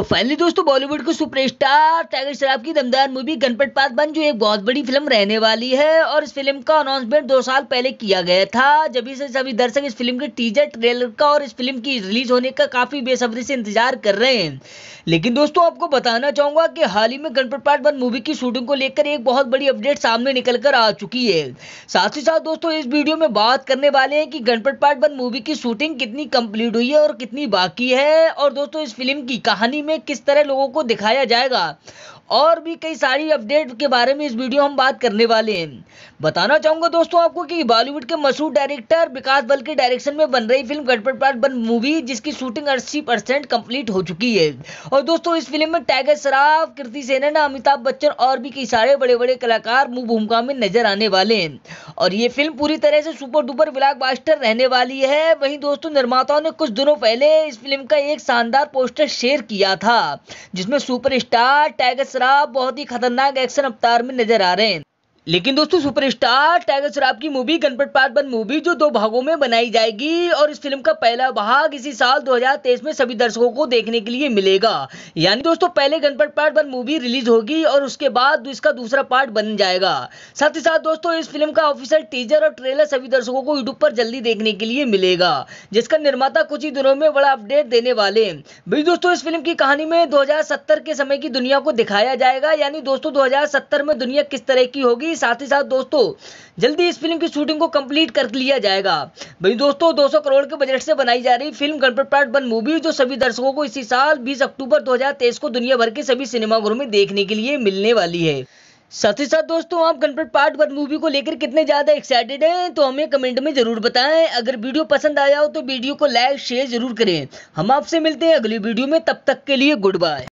तो फाइनली दोस्तों Bollywood super superstar tiger शराब की दमदार मूवी गणपत बन जो एक बहुत बड़ी फिल्म रहने वाली है और इस फिल्म का अनाउंसमेंट दो साल पहले किया गया था जब से सभी दर्शक इस फिल्म के टीजर ट्रेलर का और इस फिल्म की रिलीज होने का काफी बेसब्री से इंतजार कर रहे हैं लेकिन दोस्तों आपको बताना चाहूंगा कि हाल ही में गणपत बन मूवी की शूटिंग को लेकर एक बहुत बड़ी अपडेट सामने निकल कर आ चुकी है साथ ही साथ दोस्तों इस वीडियो में बात करने वाले हैं कि गणपत पाटवन मूवी की शूटिंग कितनी कंप्लीट हुई है और कितनी बाकी है और दोस्तों इस फिल्म की कहानी में में किस तरह लोगों को दिखाया जाएगा और भी कई सारी अपडेट के बारे में इस वीडियो हम बात करने वाले हैं बताना चाहूंगा दोस्तों आपको कि बॉलीवुड के मशहूर डायरेक्टर विकास बल के डायरेक्शन में बन रही फिल्म गटपट बन मूवी जिसकी शूटिंग अस्सी परसेंट कम्प्लीट हो चुकी है और दोस्तों इस फिल्म में टाइगर श्रॉफ कृति सेनन अमिताभ बच्चन और भी कई सारे बड़े बड़े कलाकार मुख्य भूमिका में नजर आने वाले हैं और ये फिल्म पूरी तरह से सुपर डुपर ब्लॉकबस्टर रहने वाली है वहीं दोस्तों निर्माताओं ने कुछ दिनों पहले इस फिल्म का एक शानदार पोस्टर शेयर किया था जिसमें सुपर टाइगर दूसरा बहुत ही खतरनाक एक्शन अवतार में नजर आ रहे हैं लेकिन दोस्तों सुपरस्टार टाइगर श्रॉफ की movie Ganapath part one movie जो दो भागों में बनाई जाएगी और इस फिल्म का पहला भाग इसी साल 2023 में सभी दर्शकों को देखने के लिए मिलेगा यानी दोस्तों पहले Ganapath part one movie release होगी और उसके बाद इसका दूसरा पार्ट बन जाएगा साथ ही साथ दोस्तों इस फिल्म का ऑफिसियल टीजर और ट्रेलर सभी दर्शकों को यूट्यूब पर जल्दी देखने के लिए मिलेगा जिसका निर्माता कुछ ही दिनों में बड़ा अपडेट देने वाले भाई दोस्तों इस फिल्म की कहानी में दो के समय की दुनिया को दिखाया जाएगा यानी दोस्तों दो में दुनिया किस तरह की होगी ही साथ ही साथ दोस्तों जल्दी इस फिल्म की शूटिंग को कंप्लीट कर लिया जाएगा भाई दोस्तों 200 करोड़ के बजट से बनाई जा रही film Ganapath part one movie जो सभी दर्शकों को इसी साल 20 अक्टूबर 2023 को दुनिया भर के सभी सिनेमाघरों में देखने के लिए मिलने वाली है साथ ही साथ दोस्तों आप गणपत पार्ट वन मूवी को लेकर कितने ज़्यादा एक्साइटेड हैं तो हमें कमेंट में ज़रूर बताएं अगर वीडियो पसंद आया हो तो वीडियो को लाइक शेयर जरूर करें हम आपसे मिलते हैं अगली वीडियो में तब तक के लिए गुड बाय